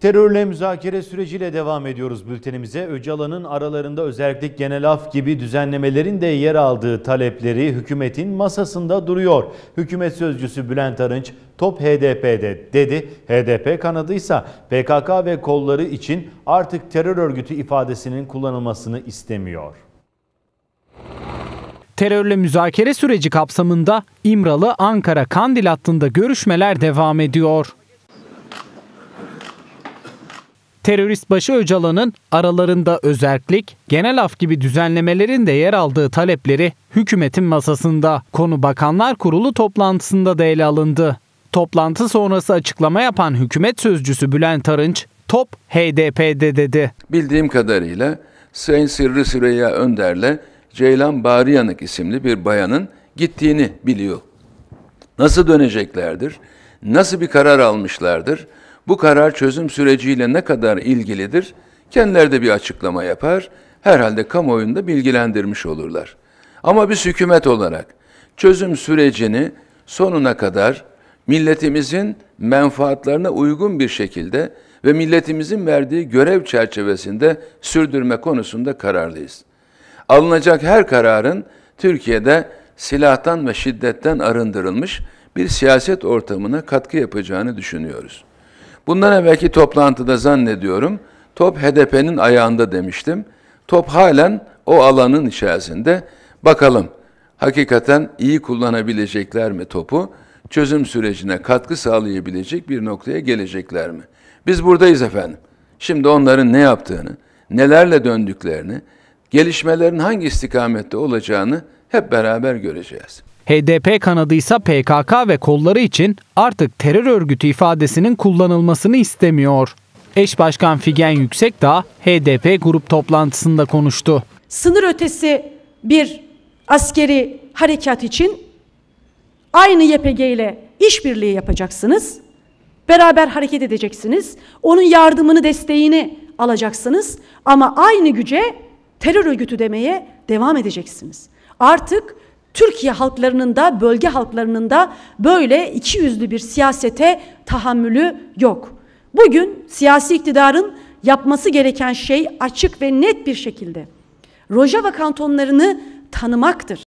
Terörle müzakere süreciyle devam ediyoruz bültenimize. Öcalan'ın aralarında özellikle genel af gibi düzenlemelerin de yer aldığı talepleri hükümetin masasında duruyor. Hükümet sözcüsü Bülent Arınç top HDP'de dedi. HDP kanadıysa PKK ve kolları için artık terör örgütü ifadesinin kullanılmasını istemiyor. Terörle müzakere süreci kapsamında İmralı Ankara Kandil hattında görüşmeler devam ediyor. terörist başı Öcalan'ın aralarında özerklik, genel af gibi düzenlemelerin de yer aldığı talepleri hükümetin masasında konu Bakanlar Kurulu toplantısında da ele alındı. Toplantı sonrası açıklama yapan hükümet sözcüsü Bülent Arınç, top HDP'de dedi. Bildiğim kadarıyla Sayın Sırrı Süreyya Önder'le Ceylan Bağrıyanık isimli bir bayanın gittiğini biliyor. Nasıl döneceklerdir? Nasıl bir karar almışlardır? Bu karar çözüm süreciyle ne kadar ilgilidir? Kendileri de bir açıklama yapar, herhalde kamuoyunda bilgilendirmiş olurlar. Ama biz hükümet olarak çözüm sürecini sonuna kadar milletimizin menfaatlerine uygun bir şekilde ve milletimizin verdiği görev çerçevesinde sürdürme konusunda kararlıyız. Alınacak her kararın Türkiye'de silahtan ve şiddetten arındırılmış bir siyaset ortamına katkı yapacağını düşünüyoruz. Bundan evvelki toplantıda zannediyorum top HDP'nin ayağında demiştim. Top halen o alanın içerisinde. Bakalım hakikaten iyi kullanabilecekler mi topu? Çözüm sürecine katkı sağlayabilecek bir noktaya gelecekler mi? Biz buradayız efendim. Şimdi onların ne yaptığını, nelerle döndüklerini, gelişmelerin hangi istikamette olacağını hep beraber göreceğiz. HDP kanadıysa PKK ve kolları için artık terör örgütü ifadesinin kullanılmasını istemiyor. Eş Başkan Figen Yüksekdağ HDP grup toplantısında konuştu. Sınır ötesi bir askeri harekat için aynı YPG ile işbirliği yapacaksınız. Beraber hareket edeceksiniz. Onun yardımını, desteğini alacaksınız ama aynı güce terör örgütü demeye devam edeceksiniz. Artık Türkiye halklarının da bölge halklarının da böyle iki yüzlü bir siyasete tahammülü yok. Bugün siyasi iktidarın yapması gereken şey açık ve net bir şekilde Rojava kantonlarını tanımaktır.